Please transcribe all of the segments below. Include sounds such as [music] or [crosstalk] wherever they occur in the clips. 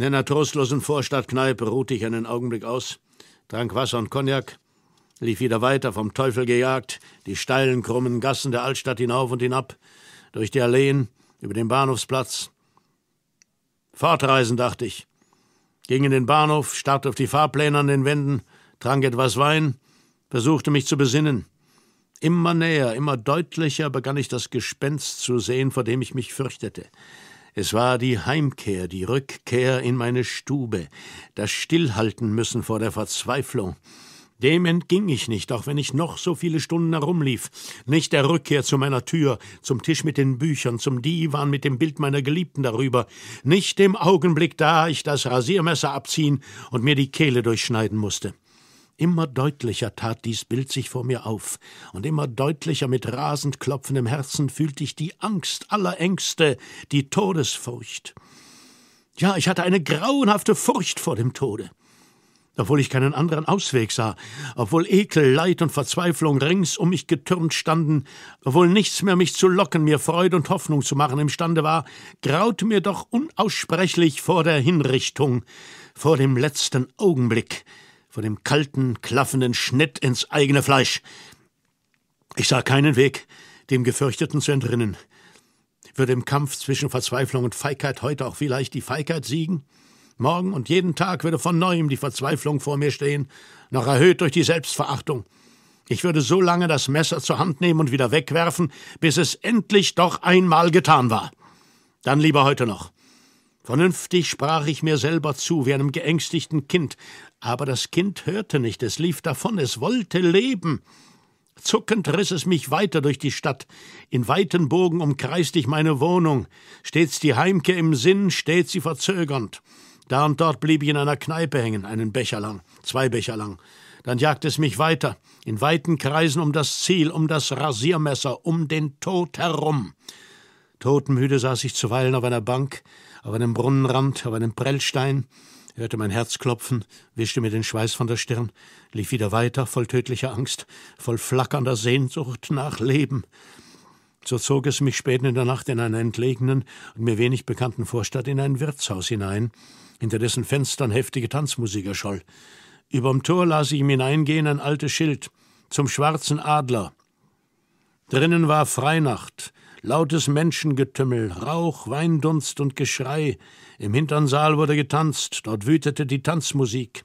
In einer trostlosen Vorstadtkneipe ruhte ich einen Augenblick aus, trank Wasser und Cognac, lief wieder weiter, vom Teufel gejagt, die steilen, krummen Gassen der Altstadt hinauf und hinab, durch die Alleen, über den Bahnhofsplatz. Fortreisen, dachte ich. Ging in den Bahnhof, starrte auf die Fahrpläne an den Wänden, trank etwas Wein, versuchte mich zu besinnen. Immer näher, immer deutlicher begann ich das Gespenst zu sehen, vor dem ich mich fürchtete. Es war die Heimkehr, die Rückkehr in meine Stube, das Stillhalten müssen vor der Verzweiflung. Dem entging ich nicht, auch wenn ich noch so viele Stunden herumlief, nicht der Rückkehr zu meiner Tür, zum Tisch mit den Büchern, zum Divan mit dem Bild meiner Geliebten darüber, nicht dem Augenblick, da ich das Rasiermesser abziehen und mir die Kehle durchschneiden musste. Immer deutlicher tat dies Bild sich vor mir auf, und immer deutlicher mit rasend klopfendem Herzen fühlte ich die Angst aller Ängste, die Todesfurcht. Ja, ich hatte eine grauenhafte Furcht vor dem Tode. Obwohl ich keinen anderen Ausweg sah, obwohl Ekel, Leid und Verzweiflung rings um mich getürmt standen, obwohl nichts mehr mich zu locken, mir Freude und Hoffnung zu machen imstande war, graute mir doch unaussprechlich vor der Hinrichtung, vor dem letzten Augenblick, von dem kalten, klaffenden Schnitt ins eigene Fleisch. Ich sah keinen Weg, dem Gefürchteten zu entrinnen. Würde im Kampf zwischen Verzweiflung und Feigheit heute auch vielleicht die Feigheit siegen? Morgen und jeden Tag würde von neuem die Verzweiflung vor mir stehen, noch erhöht durch die Selbstverachtung. Ich würde so lange das Messer zur Hand nehmen und wieder wegwerfen, bis es endlich doch einmal getan war. Dann lieber heute noch. Vernünftig sprach ich mir selber zu, wie einem geängstigten Kind, aber das Kind hörte nicht, es lief davon, es wollte leben. Zuckend riss es mich weiter durch die Stadt. In weiten Bogen umkreiste ich meine Wohnung. Stets die Heimkehr im Sinn, stets sie verzögernd. Da und dort blieb ich in einer Kneipe hängen, einen Becher lang, zwei Becher lang. Dann jagte es mich weiter, in weiten Kreisen um das Ziel, um das Rasiermesser, um den Tod herum. Totenmüde saß ich zuweilen auf einer Bank, auf einem Brunnenrand, auf einem Prellstein, hörte mein Herz klopfen, wischte mir den Schweiß von der Stirn, lief wieder weiter, voll tödlicher Angst, voll flackernder Sehnsucht nach Leben. So zog es mich spät in der Nacht in einer entlegenen und mir wenig bekannten Vorstadt in ein Wirtshaus hinein, hinter dessen Fenstern heftige Tanzmusik erscholl. Überm Tor las ich ihm hineingehen ein altes Schild zum Schwarzen Adler. Drinnen war Freinacht, lautes Menschengetümmel, Rauch, Weindunst und Geschrei. Im hinteren Saal wurde getanzt, dort wütete die Tanzmusik.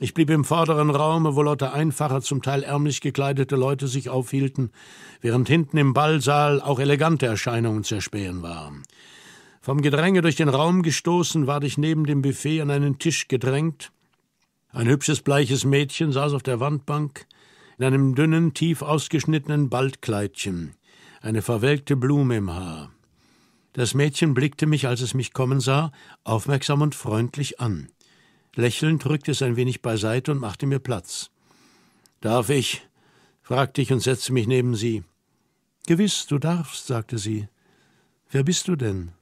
Ich blieb im vorderen Raume, wo lauter einfache, zum Teil ärmlich gekleidete Leute sich aufhielten, während hinten im Ballsaal auch elegante Erscheinungen zerspähen waren. Vom Gedränge durch den Raum gestoßen, ward ich neben dem Buffet an einen Tisch gedrängt. Ein hübsches, bleiches Mädchen saß auf der Wandbank in einem dünnen, tief ausgeschnittenen Baldkleidchen eine verwelkte Blume im Haar. Das Mädchen blickte mich, als es mich kommen sah, aufmerksam und freundlich an. Lächelnd rückte es ein wenig beiseite und machte mir Platz. Darf ich? fragte ich und setzte mich neben sie. Gewiss, du darfst, sagte sie. Wer bist du denn?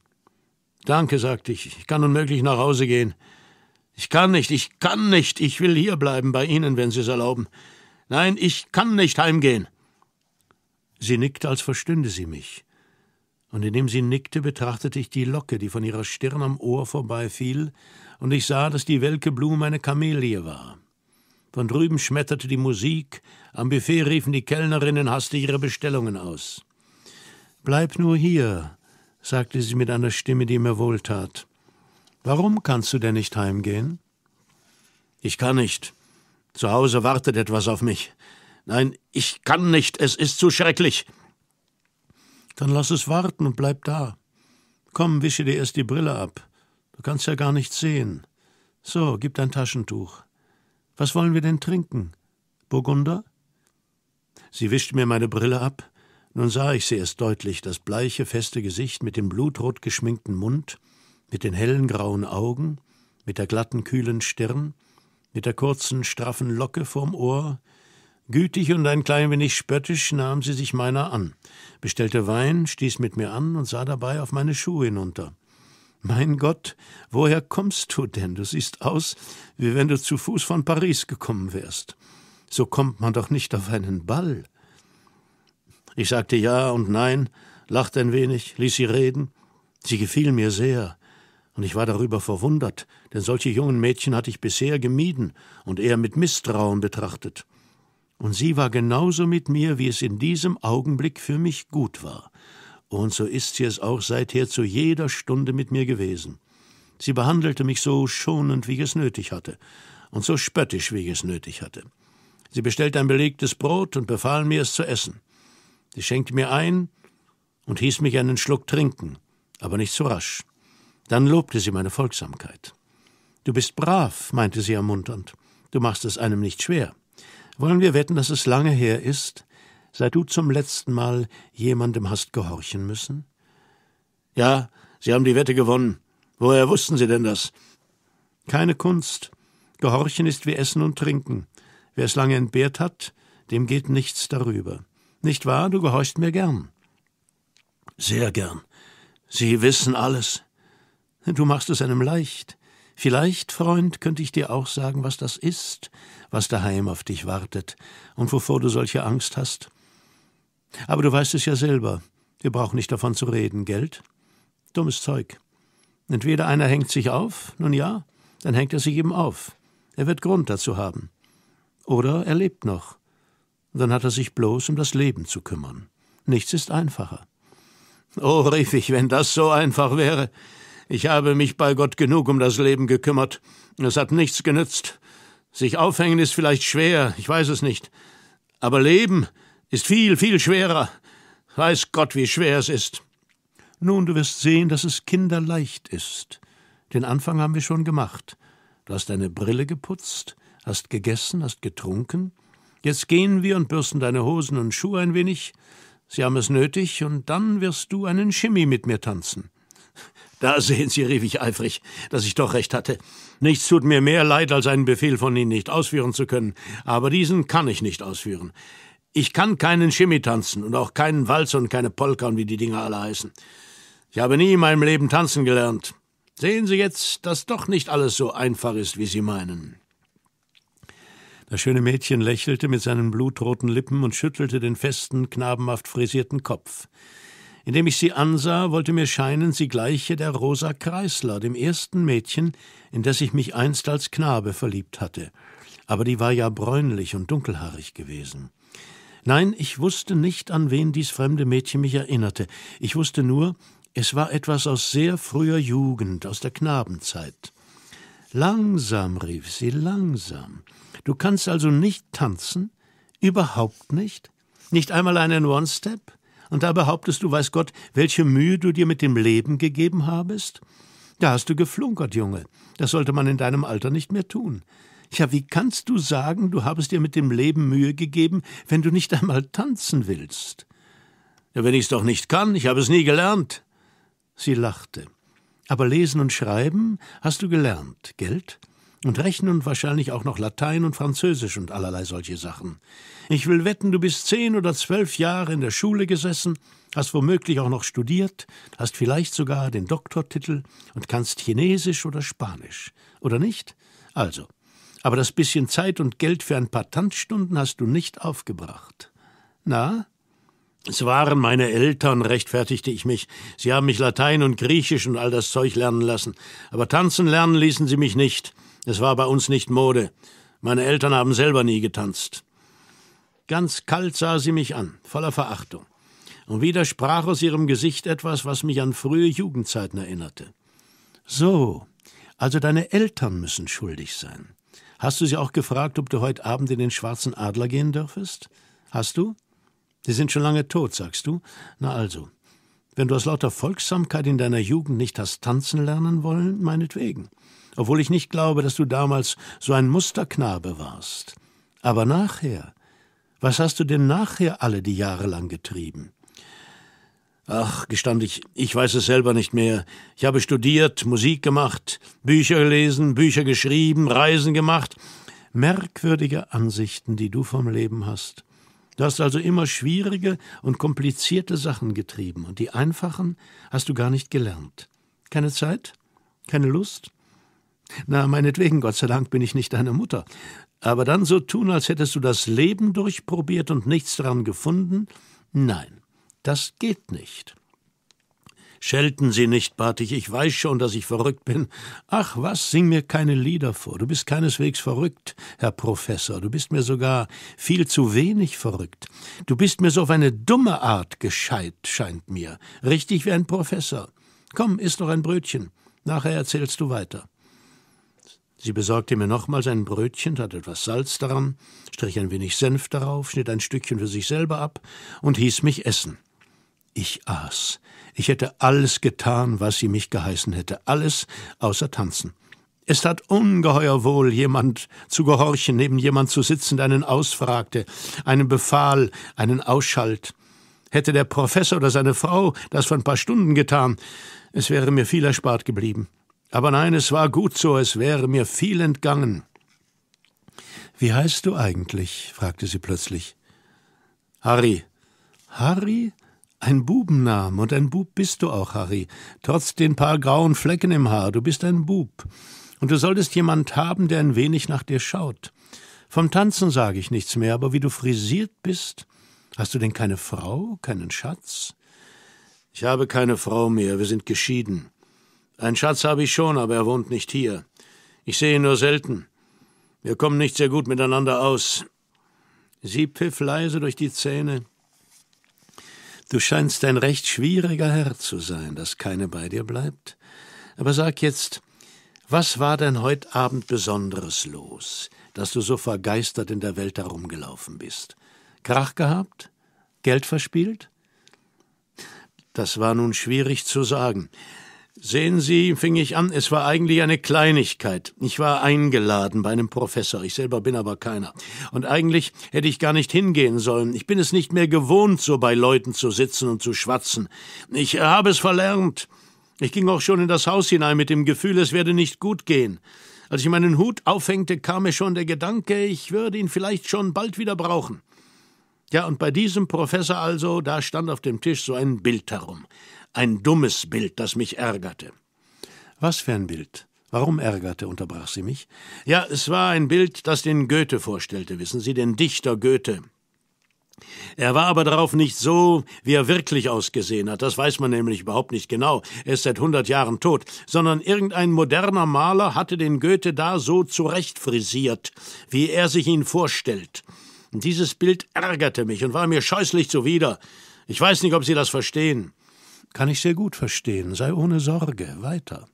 Danke, sagte ich, ich kann unmöglich nach Hause gehen. Ich kann nicht, ich kann nicht, ich will hier bleiben bei Ihnen, wenn Sie es erlauben. Nein, ich kann nicht heimgehen. Sie nickte, als verstünde sie mich. Und indem sie nickte, betrachtete ich die Locke, die von ihrer Stirn am Ohr vorbeifiel, und ich sah, dass die welke Blume eine Kamelie war. Von drüben schmetterte die Musik, am Buffet riefen die Kellnerinnen hastig ihre Bestellungen aus. Bleib nur hier, sagte sie mit einer Stimme, die mir wohltat. Warum kannst du denn nicht heimgehen? Ich kann nicht. Zu Hause wartet etwas auf mich. Nein, ich kann nicht, es ist zu schrecklich. Dann lass es warten und bleib da. Komm, wische dir erst die Brille ab. Du kannst ja gar nichts sehen. So, gib dein Taschentuch. Was wollen wir denn trinken? Burgunder? Sie wischte mir meine Brille ab. Nun sah ich sie erst deutlich, das bleiche, feste Gesicht mit dem blutrot geschminkten Mund, mit den hellen grauen Augen, mit der glatten, kühlen Stirn, mit der kurzen, straffen Locke vorm Ohr, Gütig und ein klein wenig spöttisch nahm sie sich meiner an, bestellte Wein, stieß mit mir an und sah dabei auf meine Schuhe hinunter. Mein Gott, woher kommst du denn? Du siehst aus, wie wenn du zu Fuß von Paris gekommen wärst. So kommt man doch nicht auf einen Ball. Ich sagte ja und nein, lachte ein wenig, ließ sie reden. Sie gefiel mir sehr, und ich war darüber verwundert, denn solche jungen Mädchen hatte ich bisher gemieden und eher mit Misstrauen betrachtet und sie war genauso mit mir, wie es in diesem Augenblick für mich gut war. Und so ist sie es auch seither zu jeder Stunde mit mir gewesen. Sie behandelte mich so schonend, wie ich es nötig hatte, und so spöttisch, wie ich es nötig hatte. Sie bestellte ein belegtes Brot und befahl mir, es zu essen. Sie schenkte mir ein und hieß mich einen Schluck trinken, aber nicht zu so rasch. Dann lobte sie meine Folgsamkeit. Du bist brav, meinte sie ermunternd. Du machst es einem nicht schwer. Wollen wir wetten, dass es lange her ist, seit du zum letzten Mal jemandem hast gehorchen müssen? Ja, Sie haben die Wette gewonnen. Woher wussten Sie denn das? Keine Kunst. Gehorchen ist wie Essen und Trinken. Wer es lange entbehrt hat, dem geht nichts darüber. Nicht wahr? Du gehorchst mir gern. Sehr gern. Sie wissen alles. Du machst es einem leicht. Vielleicht, Freund, könnte ich dir auch sagen, was das ist, was daheim auf dich wartet und wovor du solche Angst hast. Aber du weißt es ja selber. Wir brauchen nicht davon zu reden, Geld? Dummes Zeug. Entweder einer hängt sich auf, nun ja, dann hängt er sich eben auf. Er wird Grund dazu haben. Oder er lebt noch. Dann hat er sich bloß um das Leben zu kümmern. Nichts ist einfacher. Oh, rief ich, wenn das so einfach wäre. Ich habe mich bei Gott genug um das Leben gekümmert. Es hat nichts genützt. Sich aufhängen ist vielleicht schwer, ich weiß es nicht. Aber Leben ist viel, viel schwerer. Weiß Gott, wie schwer es ist. Nun, du wirst sehen, dass es kinderleicht ist. Den Anfang haben wir schon gemacht. Du hast deine Brille geputzt, hast gegessen, hast getrunken. Jetzt gehen wir und bürsten deine Hosen und Schuhe ein wenig. Sie haben es nötig, und dann wirst du einen Chemie mit mir tanzen. Da sehen Sie, rief ich eifrig, dass ich doch recht hatte. Nichts tut mir mehr leid, als einen Befehl von Ihnen nicht ausführen zu können, aber diesen kann ich nicht ausführen. Ich kann keinen Schimmi tanzen und auch keinen Walz und keine Polka und wie die Dinger alle heißen. Ich habe nie in meinem Leben tanzen gelernt. Sehen Sie jetzt, dass doch nicht alles so einfach ist, wie Sie meinen. Das schöne Mädchen lächelte mit seinen blutroten Lippen und schüttelte den festen, knabenhaft frisierten Kopf. Indem ich sie ansah, wollte mir scheinen, sie gleiche der Rosa Kreisler, dem ersten Mädchen, in das ich mich einst als Knabe verliebt hatte. Aber die war ja bräunlich und dunkelhaarig gewesen. Nein, ich wusste nicht, an wen dies fremde Mädchen mich erinnerte. Ich wusste nur, es war etwas aus sehr früher Jugend, aus der Knabenzeit. Langsam, rief sie, langsam. Du kannst also nicht tanzen? Überhaupt nicht? Nicht einmal einen One-Step? und da behauptest du, weiß Gott, welche Mühe du dir mit dem Leben gegeben habest? Da hast du geflunkert, Junge. Das sollte man in deinem Alter nicht mehr tun. Ja, wie kannst du sagen, du habest dir mit dem Leben Mühe gegeben, wenn du nicht einmal tanzen willst? Ja, wenn ich's doch nicht kann, ich habe es nie gelernt. Sie lachte. Aber lesen und schreiben hast du gelernt, gelt? Und Rechnen und wahrscheinlich auch noch Latein und Französisch und allerlei solche Sachen. Ich will wetten, du bist zehn oder zwölf Jahre in der Schule gesessen, hast womöglich auch noch studiert, hast vielleicht sogar den Doktortitel und kannst Chinesisch oder Spanisch. Oder nicht? Also. Aber das bisschen Zeit und Geld für ein paar Tanzstunden hast du nicht aufgebracht. Na? Es waren meine Eltern, rechtfertigte ich mich. Sie haben mich Latein und Griechisch und all das Zeug lernen lassen. Aber tanzen lernen ließen sie mich nicht. Es war bei uns nicht Mode. Meine Eltern haben selber nie getanzt. Ganz kalt sah sie mich an, voller Verachtung. Und wieder sprach aus ihrem Gesicht etwas, was mich an frühe Jugendzeiten erinnerte. So, also deine Eltern müssen schuldig sein. Hast du sie auch gefragt, ob du heute Abend in den Schwarzen Adler gehen dürfest? Hast du? Sie sind schon lange tot, sagst du? Na also, wenn du aus lauter Folgsamkeit in deiner Jugend nicht hast tanzen lernen wollen, meinetwegen obwohl ich nicht glaube, dass du damals so ein Musterknabe warst. Aber nachher, was hast du denn nachher alle die Jahre lang getrieben? Ach, gestand ich, ich weiß es selber nicht mehr. Ich habe studiert, Musik gemacht, Bücher gelesen, Bücher geschrieben, Reisen gemacht. Merkwürdige Ansichten, die du vom Leben hast. Du hast also immer schwierige und komplizierte Sachen getrieben, und die einfachen hast du gar nicht gelernt. Keine Zeit? Keine Lust? Na, meinetwegen, Gott sei Dank bin ich nicht deine Mutter. Aber dann so tun, als hättest du das Leben durchprobiert und nichts daran gefunden? Nein, das geht nicht. Schelten Sie nicht, bat ich, ich weiß schon, dass ich verrückt bin. Ach was, sing mir keine Lieder vor, du bist keineswegs verrückt, Herr Professor, du bist mir sogar viel zu wenig verrückt. Du bist mir so auf eine dumme Art gescheit, scheint mir, richtig wie ein Professor. Komm, iss noch ein Brötchen, nachher erzählst du weiter. Sie besorgte mir nochmals ein Brötchen, tat etwas Salz daran, strich ein wenig Senf darauf, schnitt ein Stückchen für sich selber ab und hieß mich essen. Ich aß. Ich hätte alles getan, was sie mich geheißen hätte, alles außer tanzen. Es tat ungeheuer wohl, jemand zu gehorchen, neben jemand zu sitzen, der einen ausfragte, einen befahl, einen ausschalt. Hätte der Professor oder seine Frau das vor ein paar Stunden getan, es wäre mir viel erspart geblieben. Aber nein, es war gut so, es wäre mir viel entgangen. Wie heißt du eigentlich? fragte sie plötzlich. Harry. Harry? Ein Bubennamen und ein Bub bist du auch, Harry. Trotz den paar grauen Flecken im Haar, du bist ein Bub. Und du solltest jemand haben, der ein wenig nach dir schaut. Vom Tanzen sage ich nichts mehr, aber wie du frisiert bist, hast du denn keine Frau, keinen Schatz? Ich habe keine Frau mehr, wir sind geschieden. Ein Schatz habe ich schon, aber er wohnt nicht hier. Ich sehe ihn nur selten. Wir kommen nicht sehr gut miteinander aus. Sie pfiff leise durch die Zähne. Du scheinst ein recht schwieriger Herr zu sein, dass keine bei dir bleibt. Aber sag jetzt, was war denn heute Abend Besonderes los, dass du so vergeistert in der Welt herumgelaufen bist? Krach gehabt? Geld verspielt? Das war nun schwierig zu sagen. Sehen Sie, fing ich an, es war eigentlich eine Kleinigkeit. Ich war eingeladen bei einem Professor, ich selber bin aber keiner. Und eigentlich hätte ich gar nicht hingehen sollen. Ich bin es nicht mehr gewohnt, so bei Leuten zu sitzen und zu schwatzen. Ich habe es verlernt. Ich ging auch schon in das Haus hinein mit dem Gefühl, es werde nicht gut gehen. Als ich meinen Hut aufhängte, kam mir schon der Gedanke, ich würde ihn vielleicht schon bald wieder brauchen. Ja, und bei diesem Professor also, da stand auf dem Tisch so ein Bild herum. Ein dummes Bild, das mich ärgerte. Was für ein Bild? Warum ärgerte, unterbrach sie mich. Ja, es war ein Bild, das den Goethe vorstellte, wissen Sie, den Dichter Goethe. Er war aber darauf nicht so, wie er wirklich ausgesehen hat, das weiß man nämlich überhaupt nicht genau, er ist seit hundert Jahren tot, sondern irgendein moderner Maler hatte den Goethe da so zurechtfrisiert, wie er sich ihn vorstellt. dieses Bild ärgerte mich und war mir scheußlich zuwider. Ich weiß nicht, ob Sie das verstehen. Kann ich sehr gut verstehen. Sei ohne Sorge. Weiter.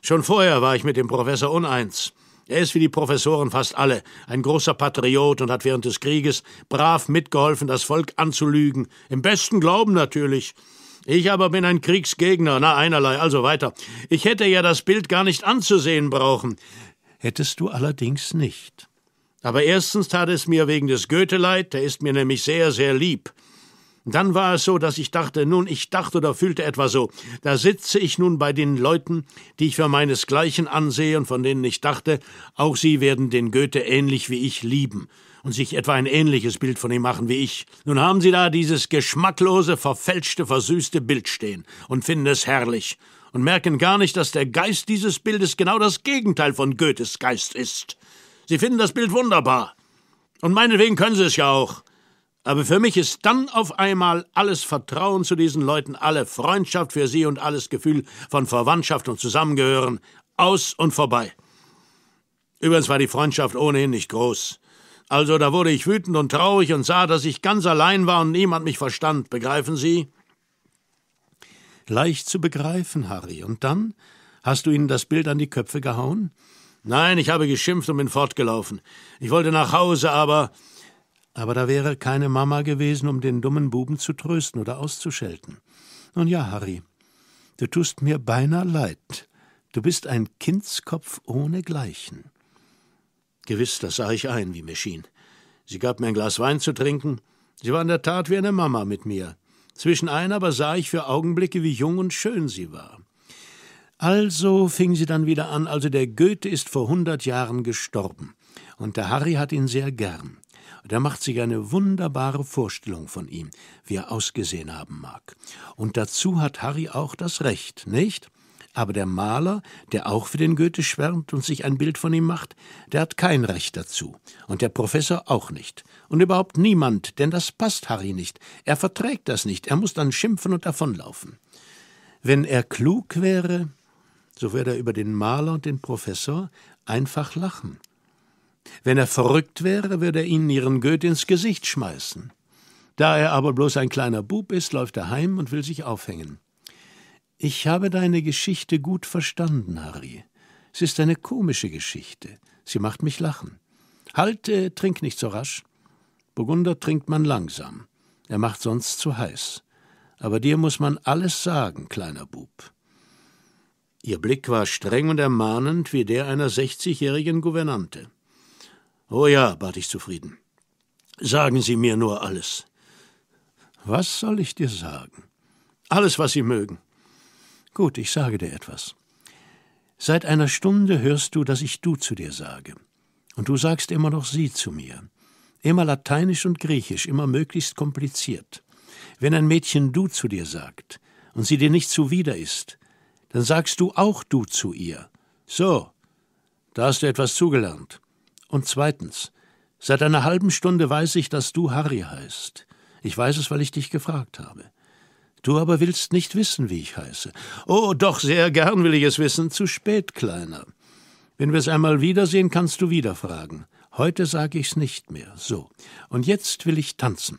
Schon vorher war ich mit dem Professor uneins. Er ist wie die Professoren fast alle ein großer Patriot und hat während des Krieges brav mitgeholfen, das Volk anzulügen. Im besten Glauben natürlich. Ich aber bin ein Kriegsgegner. Na, einerlei, also weiter. Ich hätte ja das Bild gar nicht anzusehen brauchen. Hättest du allerdings nicht. Aber erstens tat es mir wegen des Goethe leid, der ist mir nämlich sehr, sehr lieb. Dann war es so, dass ich dachte, nun, ich dachte oder fühlte etwa so, da sitze ich nun bei den Leuten, die ich für meinesgleichen ansehe und von denen ich dachte, auch sie werden den Goethe ähnlich wie ich lieben und sich etwa ein ähnliches Bild von ihm machen wie ich. Nun haben sie da dieses geschmacklose, verfälschte, versüßte Bild stehen und finden es herrlich und merken gar nicht, dass der Geist dieses Bildes genau das Gegenteil von Goethes Geist ist. Sie finden das Bild wunderbar. Und meinetwegen können sie es ja auch. Aber für mich ist dann auf einmal alles Vertrauen zu diesen Leuten, alle Freundschaft für sie und alles Gefühl von Verwandtschaft und Zusammengehören aus und vorbei. Übrigens war die Freundschaft ohnehin nicht groß. Also da wurde ich wütend und traurig und sah, dass ich ganz allein war und niemand mich verstand, begreifen Sie? Leicht zu begreifen, Harry. Und dann? Hast du ihnen das Bild an die Köpfe gehauen? Nein, ich habe geschimpft und bin fortgelaufen. Ich wollte nach Hause, aber aber da wäre keine Mama gewesen, um den dummen Buben zu trösten oder auszuschelten. Nun ja, Harry, du tust mir beinahe leid. Du bist ein Kindskopf ohnegleichen. Gewiss, das sah ich ein, wie mir schien. Sie gab mir ein Glas Wein zu trinken. Sie war in der Tat wie eine Mama mit mir. Zwischen ein aber sah ich für Augenblicke, wie jung und schön sie war. Also fing sie dann wieder an, also der Goethe ist vor hundert Jahren gestorben. Und der Harry hat ihn sehr gern. Da macht sich eine wunderbare Vorstellung von ihm, wie er ausgesehen haben mag. Und dazu hat Harry auch das Recht, nicht? Aber der Maler, der auch für den Goethe schwärmt und sich ein Bild von ihm macht, der hat kein Recht dazu. Und der Professor auch nicht. Und überhaupt niemand, denn das passt Harry nicht. Er verträgt das nicht. Er muss dann schimpfen und davonlaufen. Wenn er klug wäre, so würde er über den Maler und den Professor einfach lachen wenn er verrückt wäre, würde er ihnen ihren Goethe ins Gesicht schmeißen. Da er aber bloß ein kleiner Bub ist, läuft er heim und will sich aufhängen. Ich habe deine Geschichte gut verstanden, Harry. Es ist eine komische Geschichte. Sie macht mich lachen. Halt, äh, trink nicht so rasch. Burgunder trinkt man langsam. Er macht sonst zu heiß. Aber dir muss man alles sagen, kleiner Bub. Ihr Blick war streng und ermahnend wie der einer sechzigjährigen Gouvernante. Oh ja, bat ich zufrieden. Sagen Sie mir nur alles. Was soll ich dir sagen? Alles, was Sie mögen. Gut, ich sage dir etwas. Seit einer Stunde hörst du, dass ich du zu dir sage. Und du sagst immer noch sie zu mir. Immer lateinisch und griechisch, immer möglichst kompliziert. Wenn ein Mädchen du zu dir sagt und sie dir nicht zuwider ist, dann sagst du auch du zu ihr. So, da hast du etwas zugelernt. Und zweitens, seit einer halben Stunde weiß ich, dass du Harry heißt. Ich weiß es, weil ich dich gefragt habe. Du aber willst nicht wissen, wie ich heiße. Oh, doch, sehr gern will ich es wissen. Zu spät, Kleiner. Wenn wir es einmal wiedersehen, kannst du wieder fragen. Heute sage ich's nicht mehr. So. Und jetzt will ich tanzen.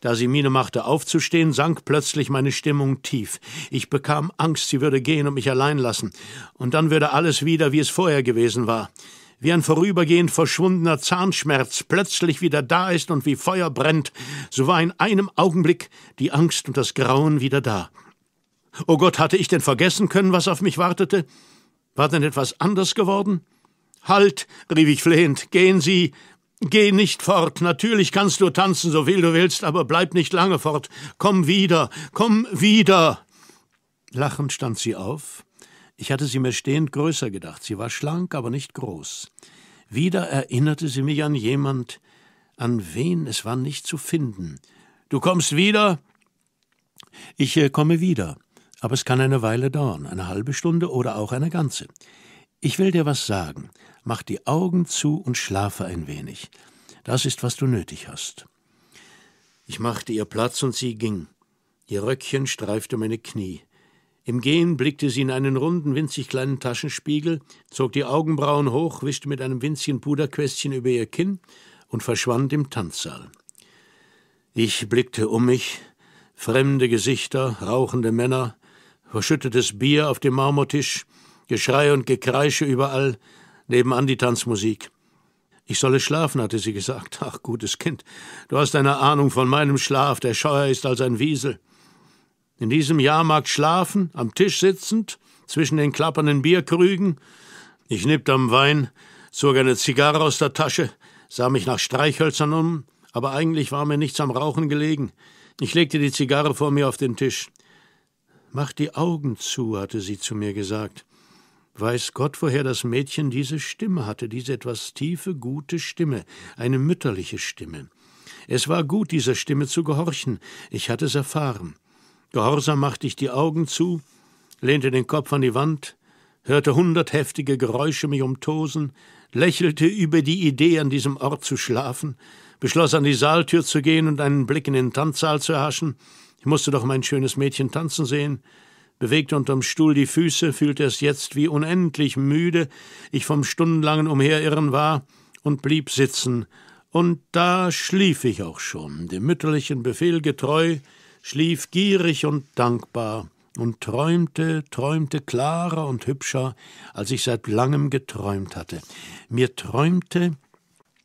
Da sie Miene machte, aufzustehen, sank plötzlich meine Stimmung tief. Ich bekam Angst, sie würde gehen und mich allein lassen. Und dann würde alles wieder, wie es vorher gewesen war wie ein vorübergehend verschwundener Zahnschmerz plötzlich wieder da ist und wie Feuer brennt, so war in einem Augenblick die Angst und das Grauen wieder da. O oh Gott, hatte ich denn vergessen können, was auf mich wartete? War denn etwas anders geworden? Halt, rief ich flehend, gehen Sie, Geh nicht fort. Natürlich kannst du tanzen, so viel du willst, aber bleib nicht lange fort. Komm wieder, komm wieder. Lachend stand sie auf, ich hatte sie mir stehend größer gedacht. Sie war schlank, aber nicht groß. Wieder erinnerte sie mich an jemand, an wen es war nicht zu finden. Du kommst wieder? Ich äh, komme wieder, aber es kann eine Weile dauern, eine halbe Stunde oder auch eine ganze. Ich will dir was sagen. Mach die Augen zu und schlafe ein wenig. Das ist, was du nötig hast. Ich machte ihr Platz und sie ging. Ihr Röckchen streifte meine Knie. Im Gehen blickte sie in einen runden, winzig kleinen Taschenspiegel, zog die Augenbrauen hoch, wischte mit einem winzigen Puderquästchen über ihr Kinn und verschwand im Tanzsaal. Ich blickte um mich, fremde Gesichter, rauchende Männer, verschüttetes Bier auf dem Marmortisch, Geschrei und Gekreische überall, nebenan die Tanzmusik. Ich solle schlafen, hatte sie gesagt. Ach, gutes Kind, du hast eine Ahnung von meinem Schlaf, der scheuer ist als ein Wiesel in diesem Jahrmarkt schlafen, am Tisch sitzend, zwischen den klappernden Bierkrügen. Ich nippte am Wein, zog eine Zigarre aus der Tasche, sah mich nach Streichhölzern um, aber eigentlich war mir nichts am Rauchen gelegen. Ich legte die Zigarre vor mir auf den Tisch. Mach die Augen zu, hatte sie zu mir gesagt. Weiß Gott, woher das Mädchen diese Stimme hatte, diese etwas tiefe, gute Stimme, eine mütterliche Stimme. Es war gut, dieser Stimme zu gehorchen, ich hatte es erfahren. Gehorsam machte ich die Augen zu, lehnte den Kopf an die Wand, hörte hundert heftige Geräusche mich umtosen, lächelte über die Idee, an diesem Ort zu schlafen, beschloss, an die Saaltür zu gehen und einen Blick in den Tanzsaal zu erhaschen. Ich musste doch mein schönes Mädchen tanzen sehen, bewegte unterm Stuhl die Füße, fühlte es jetzt, wie unendlich müde ich vom stundenlangen Umherirren war, und blieb sitzen. Und da schlief ich auch schon, dem mütterlichen Befehl getreu, schlief gierig und dankbar und träumte, träumte klarer und hübscher, als ich seit langem geträumt hatte. Mir träumte,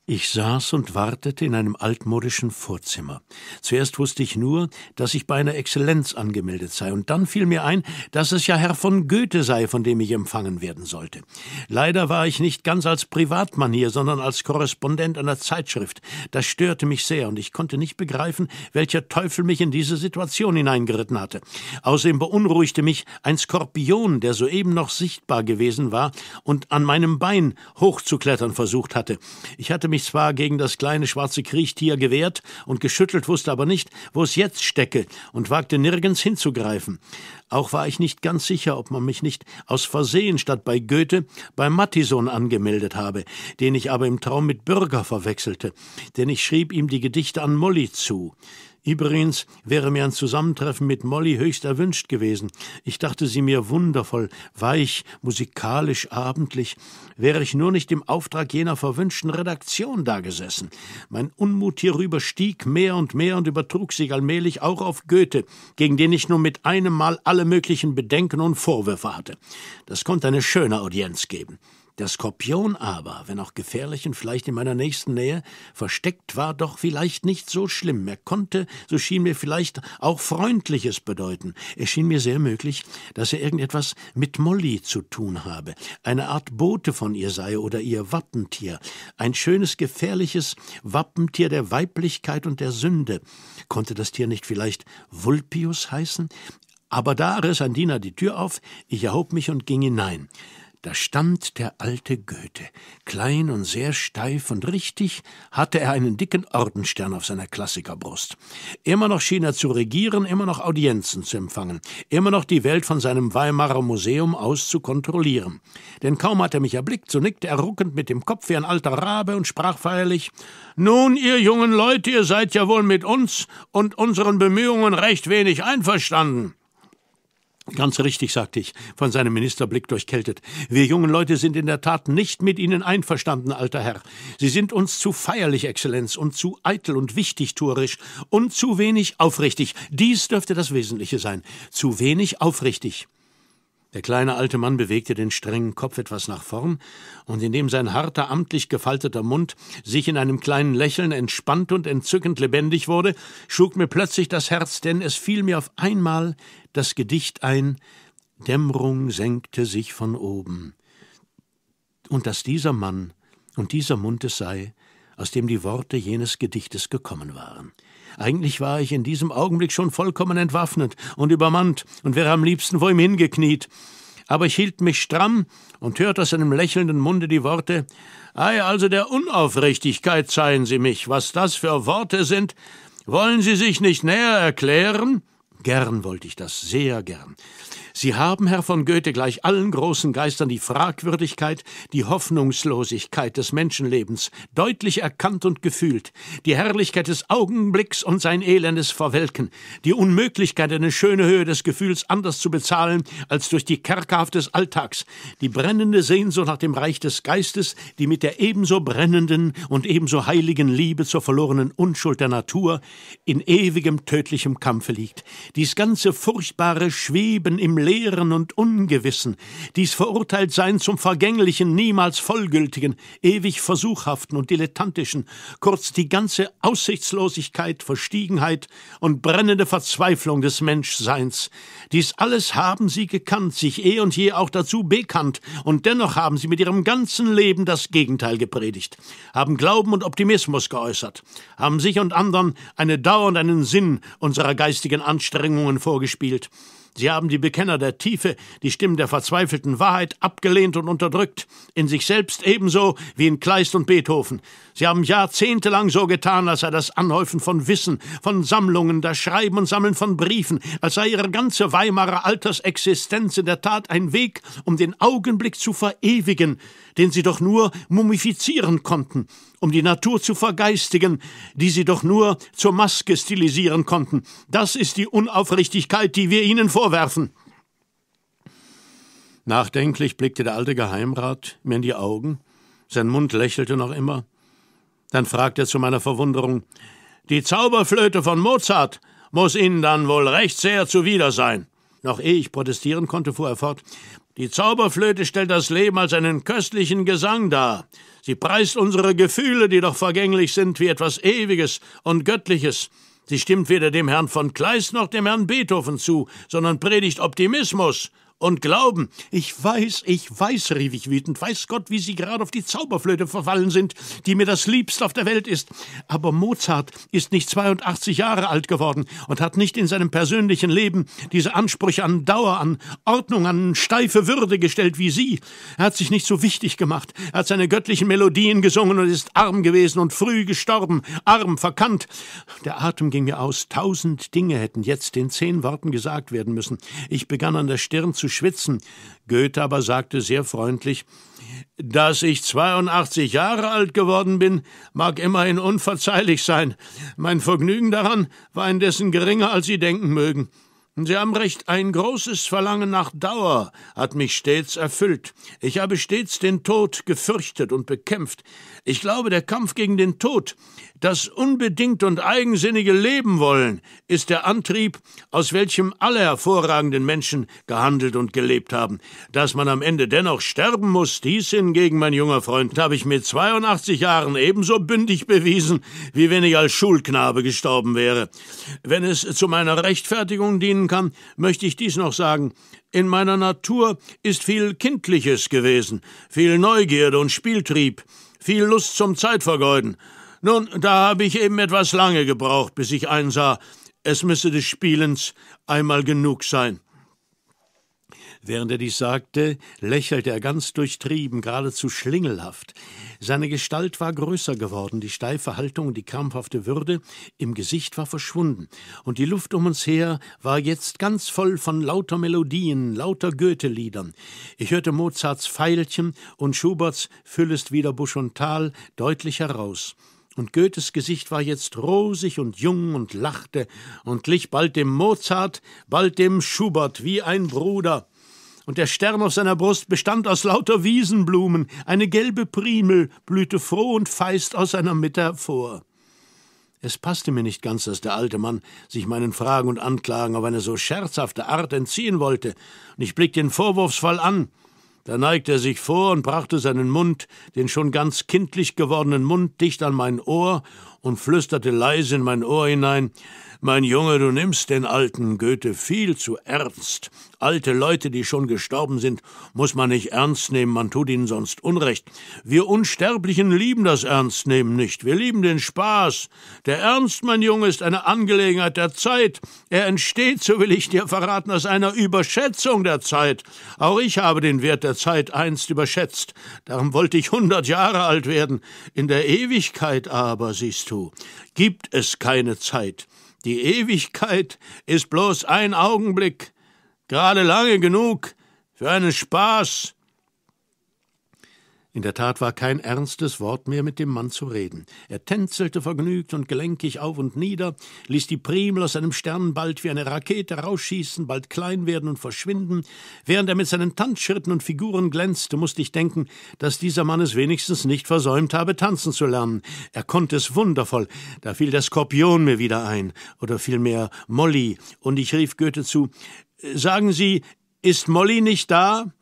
ich saß und wartete in einem altmodischen Vorzimmer. Zuerst wusste ich nur, dass ich bei einer Exzellenz angemeldet sei, und dann fiel mir ein, dass es ja Herr von Goethe sei, von dem ich empfangen werden sollte. Leider war ich nicht ganz als Privatmann hier, sondern als Korrespondent einer Zeitschrift. Das störte mich sehr, und ich konnte nicht begreifen, welcher Teufel mich in diese Situation hineingeritten hatte. Außerdem beunruhigte mich ein Skorpion, der soeben noch sichtbar gewesen war und an meinem Bein hochzuklettern versucht hatte. Ich hatte mich mich zwar gegen das kleine schwarze Kriechtier gewehrt und geschüttelt, wusste aber nicht, wo es jetzt stecke und wagte nirgends hinzugreifen. Auch war ich nicht ganz sicher, ob man mich nicht aus Versehen statt bei Goethe bei Mattison angemeldet habe, den ich aber im Traum mit Bürger verwechselte, denn ich schrieb ihm die Gedichte an Molly zu. Übrigens wäre mir ein Zusammentreffen mit Molly höchst erwünscht gewesen. Ich dachte sie mir wundervoll, weich, musikalisch, abendlich. Wäre ich nur nicht im Auftrag jener verwünschten Redaktion dagesessen. Mein Unmut hierüber stieg mehr und mehr und übertrug sich allmählich auch auf Goethe, gegen den ich nun mit einem Mal alle möglichen Bedenken und Vorwürfe hatte. Das konnte eine schöne Audienz geben. Der Skorpion aber, wenn auch gefährlich und vielleicht in meiner nächsten Nähe, versteckt war doch vielleicht nicht so schlimm. Er konnte, so schien mir vielleicht, auch Freundliches bedeuten. Es schien mir sehr möglich, dass er irgendetwas mit Molly zu tun habe, eine Art Bote von ihr sei oder ihr Wappentier, ein schönes, gefährliches Wappentier der Weiblichkeit und der Sünde. Konnte das Tier nicht vielleicht Vulpius heißen? Aber da riss ein Diener die Tür auf, ich erhob mich und ging hinein. Da stand der alte Goethe, klein und sehr steif und richtig, hatte er einen dicken Ordenstern auf seiner Klassikerbrust. Immer noch schien er zu regieren, immer noch Audienzen zu empfangen, immer noch die Welt von seinem Weimarer Museum aus zu kontrollieren. Denn kaum hat er mich erblickt, so nickte er ruckend mit dem Kopf wie ein alter Rabe und sprach feierlich Nun, ihr jungen Leute, ihr seid ja wohl mit uns und unseren Bemühungen recht wenig einverstanden. Ganz richtig, sagte ich, von seinem Ministerblick durchkältet. Wir jungen Leute sind in der Tat nicht mit Ihnen einverstanden, alter Herr. Sie sind uns zu feierlich, Exzellenz, und zu eitel und wichtigtuerisch und zu wenig aufrichtig. Dies dürfte das Wesentliche sein. Zu wenig aufrichtig. Der kleine alte Mann bewegte den strengen Kopf etwas nach vorn, und indem sein harter, amtlich gefalteter Mund sich in einem kleinen Lächeln entspannt und entzückend lebendig wurde, schlug mir plötzlich das Herz, denn es fiel mir auf einmal das Gedicht ein Dämmerung senkte sich von oben. Und dass dieser Mann und dieser Mund es sei, aus dem die Worte jenes Gedichtes gekommen waren. Eigentlich war ich in diesem Augenblick schon vollkommen entwaffnet und übermannt und wäre am liebsten vor ihm hingekniet. Aber ich hielt mich stramm und hörte aus einem lächelnden Munde die Worte Ei, also der Unaufrichtigkeit zeihen Sie mich, was das für Worte sind. Wollen Sie sich nicht näher erklären? Gern wollte ich das, sehr gern. Sie haben, Herr von Goethe, gleich allen großen Geistern die Fragwürdigkeit, die Hoffnungslosigkeit des Menschenlebens deutlich erkannt und gefühlt, die Herrlichkeit des Augenblicks und sein elendes Verwelken, die Unmöglichkeit, eine schöne Höhe des Gefühls anders zu bezahlen als durch die Kerkerhaft des Alltags, die brennende Sehnsucht nach dem Reich des Geistes, die mit der ebenso brennenden und ebenso heiligen Liebe zur verlorenen Unschuld der Natur in ewigem tödlichem Kampfe liegt, dies ganze furchtbare Schweben im Leeren und Ungewissen, dies Verurteiltsein zum Vergänglichen, niemals Vollgültigen, ewig Versuchhaften und Dilettantischen, kurz die ganze Aussichtslosigkeit, Verstiegenheit und brennende Verzweiflung des Menschseins. Dies alles haben sie gekannt, sich eh und je auch dazu bekannt, und dennoch haben sie mit ihrem ganzen Leben das Gegenteil gepredigt, haben Glauben und Optimismus geäußert, haben sich und anderen eine Dauer und einen Sinn unserer geistigen Anstrengung Anstrengungen vorgespielt. Sie haben die Bekenner der Tiefe, die Stimmen der verzweifelten Wahrheit abgelehnt und unterdrückt, in sich selbst ebenso wie in Kleist und Beethoven. Sie haben jahrzehntelang so getan, als sei das Anhäufen von Wissen, von Sammlungen, das Schreiben und Sammeln von Briefen, als sei ihre ganze Weimarer Altersexistenz in der Tat ein Weg, um den Augenblick zu verewigen, den sie doch nur mumifizieren konnten um die Natur zu vergeistigen, die sie doch nur zur Maske stilisieren konnten. Das ist die Unaufrichtigkeit, die wir ihnen vorwerfen. Nachdenklich blickte der alte Geheimrat mir in die Augen, sein Mund lächelte noch immer. Dann fragte er zu meiner Verwunderung Die Zauberflöte von Mozart muss Ihnen dann wohl recht sehr zuwider sein. Noch ehe ich protestieren konnte, fuhr er fort Die Zauberflöte stellt das Leben als einen köstlichen Gesang dar. Sie preist unsere Gefühle, die doch vergänglich sind, wie etwas Ewiges und Göttliches. Sie stimmt weder dem Herrn von Kleist noch dem Herrn Beethoven zu, sondern predigt Optimismus, und glauben. Ich weiß, ich weiß, rief ich wütend, weiß Gott, wie Sie gerade auf die Zauberflöte verfallen sind, die mir das Liebst auf der Welt ist. Aber Mozart ist nicht 82 Jahre alt geworden und hat nicht in seinem persönlichen Leben diese Ansprüche an Dauer, an Ordnung, an steife Würde gestellt wie Sie. Er hat sich nicht so wichtig gemacht. Er hat seine göttlichen Melodien gesungen und ist arm gewesen und früh gestorben, arm, verkannt. Der Atem ging mir aus. Tausend Dinge hätten jetzt in zehn Worten gesagt werden müssen. Ich begann an der Stirn zu zu schwitzen. Goethe aber sagte sehr freundlich, dass ich 82 Jahre alt geworden bin, mag immerhin unverzeihlich sein. Mein Vergnügen daran war indessen geringer, als Sie denken mögen. Sie haben recht, ein großes Verlangen nach Dauer hat mich stets erfüllt. Ich habe stets den Tod gefürchtet und bekämpft. Ich glaube, der Kampf gegen den Tod, das unbedingt und eigensinnige Leben wollen, ist der Antrieb, aus welchem alle hervorragenden Menschen gehandelt und gelebt haben. Dass man am Ende dennoch sterben muss, dies hingegen, mein junger Freund, habe ich mit 82 Jahren ebenso bündig bewiesen, wie wenn ich als Schulknabe gestorben wäre. Wenn es zu meiner Rechtfertigung dienen sagen kann, möchte ich dies noch sagen. In meiner Natur ist viel Kindliches gewesen, viel Neugierde und Spieltrieb, viel Lust zum Zeitvergeuden. Nun, da habe ich eben etwas lange gebraucht, bis ich einsah, es müsse des Spielens einmal genug sein. Während er dies sagte, lächelte er ganz durchtrieben, geradezu schlingelhaft. Seine Gestalt war größer geworden, die steife Haltung, die krampfhafte Würde im Gesicht war verschwunden, und die Luft um uns her war jetzt ganz voll von lauter Melodien, lauter Goethe-Liedern. Ich hörte Mozarts Veilchen und Schuberts Füllest wieder Busch und Tal deutlich heraus. Und Goethes Gesicht war jetzt rosig und jung und lachte und glich bald dem Mozart, bald dem Schubert wie ein Bruder und der Stern auf seiner Brust bestand aus lauter Wiesenblumen, eine gelbe Primel blühte froh und feist aus seiner Mitte hervor. Es passte mir nicht ganz, dass der alte Mann sich meinen Fragen und Anklagen auf eine so scherzhafte Art entziehen wollte, und ich blickte ihn vorwurfsvoll an. Da neigte er sich vor und brachte seinen Mund, den schon ganz kindlich gewordenen Mund, dicht an mein Ohr und flüsterte leise in mein Ohr hinein Mein Junge, du nimmst den alten Goethe viel zu ernst. Alte Leute, die schon gestorben sind, muss man nicht ernst nehmen, man tut ihnen sonst Unrecht. Wir Unsterblichen lieben das Ernstnehmen nicht, wir lieben den Spaß. Der Ernst, mein Junge, ist eine Angelegenheit der Zeit. Er entsteht, so will ich dir verraten, aus einer Überschätzung der Zeit. Auch ich habe den Wert der Zeit einst überschätzt. Darum wollte ich hundert Jahre alt werden. In der Ewigkeit aber, siehst du, dazu gibt es keine Zeit. Die Ewigkeit ist bloß ein Augenblick, gerade lange genug für einen Spaß, in der Tat war kein ernstes Wort mehr mit dem Mann zu reden. Er tänzelte vergnügt und gelenkig auf und nieder, ließ die Primel aus seinem Stern bald wie eine Rakete rausschießen, bald klein werden und verschwinden. Während er mit seinen Tanzschritten und Figuren glänzte, musste ich denken, dass dieser Mann es wenigstens nicht versäumt habe, tanzen zu lernen. Er konnte es wundervoll. Da fiel der Skorpion mir wieder ein, oder vielmehr Molly, und ich rief Goethe zu, sagen Sie, ist Molly nicht da?